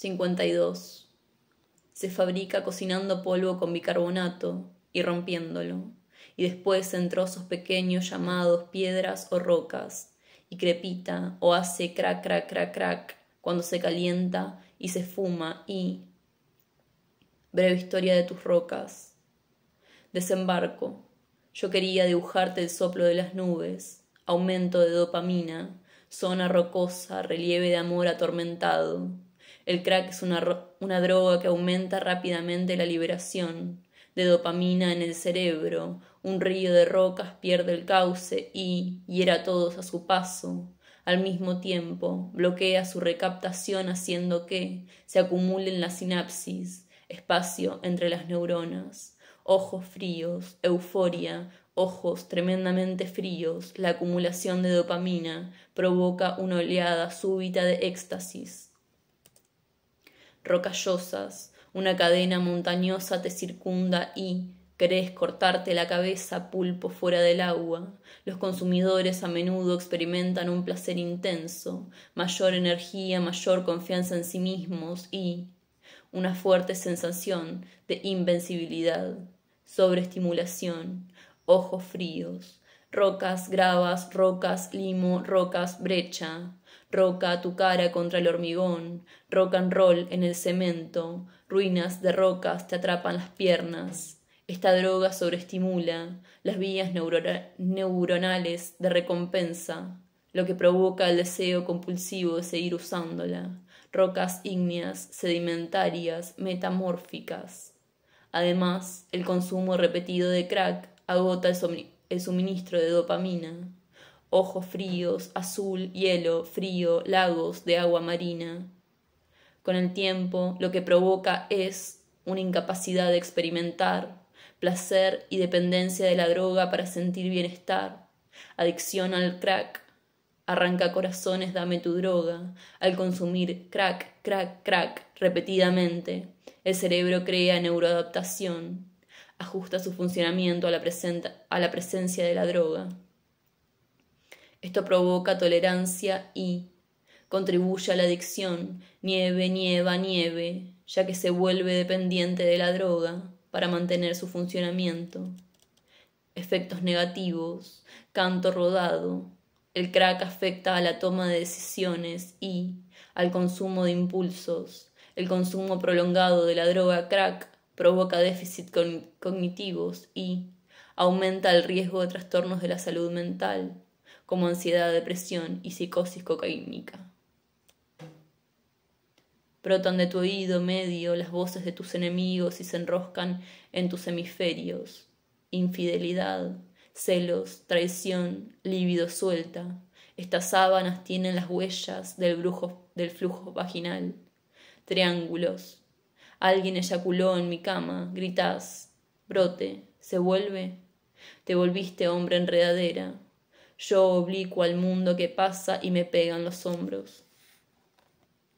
52. Se fabrica cocinando polvo con bicarbonato y rompiéndolo, y después en trozos pequeños llamados piedras o rocas, y crepita o hace crac, crac, crac, crac cuando se calienta y se fuma y... Breve historia de tus rocas. Desembarco. Yo quería dibujarte el soplo de las nubes, aumento de dopamina, zona rocosa, relieve de amor atormentado, el crack es una, una droga que aumenta rápidamente la liberación de dopamina en el cerebro, un río de rocas pierde el cauce y hiera a todos a su paso. Al mismo tiempo, bloquea su recaptación haciendo que se acumule en la sinapsis, espacio entre las neuronas, ojos fríos, euforia, ojos tremendamente fríos, la acumulación de dopamina provoca una oleada súbita de éxtasis rocallosas, una cadena montañosa te circunda y, crees cortarte la cabeza, pulpo, fuera del agua. Los consumidores a menudo experimentan un placer intenso, mayor energía, mayor confianza en sí mismos y una fuerte sensación de invencibilidad, sobreestimulación, ojos fríos, rocas, gravas, rocas, limo, rocas, brecha, roca tu cara contra el hormigón, rock and roll en el cemento, ruinas de rocas te atrapan las piernas. Esta droga sobreestimula las vías neuronales de recompensa, lo que provoca el deseo compulsivo de seguir usándola, rocas ígneas, sedimentarias, metamórficas. Además, el consumo repetido de crack agota el suministro de dopamina ojos fríos, azul, hielo, frío, lagos de agua marina. Con el tiempo lo que provoca es una incapacidad de experimentar, placer y dependencia de la droga para sentir bienestar, adicción al crack, arranca corazones, dame tu droga, al consumir crack, crack, crack repetidamente, el cerebro crea neuroadaptación, ajusta su funcionamiento a la, a la presencia de la droga. Esto provoca tolerancia y contribuye a la adicción, nieve, nieva, nieve, ya que se vuelve dependiente de la droga para mantener su funcionamiento. Efectos negativos, canto rodado. El crack afecta a la toma de decisiones y al consumo de impulsos. El consumo prolongado de la droga crack provoca déficit cognitivos y aumenta el riesgo de trastornos de la salud mental como ansiedad, depresión y psicosis cocaínica. Brotan de tu oído medio las voces de tus enemigos y se enroscan en tus hemisferios. Infidelidad, celos, traición, lívido suelta. Estas sábanas tienen las huellas del, del flujo vaginal. Triángulos. Alguien eyaculó en mi cama. Gritás. Brote. Se vuelve. Te volviste hombre enredadera yo oblicuo al mundo que pasa y me pegan los hombros.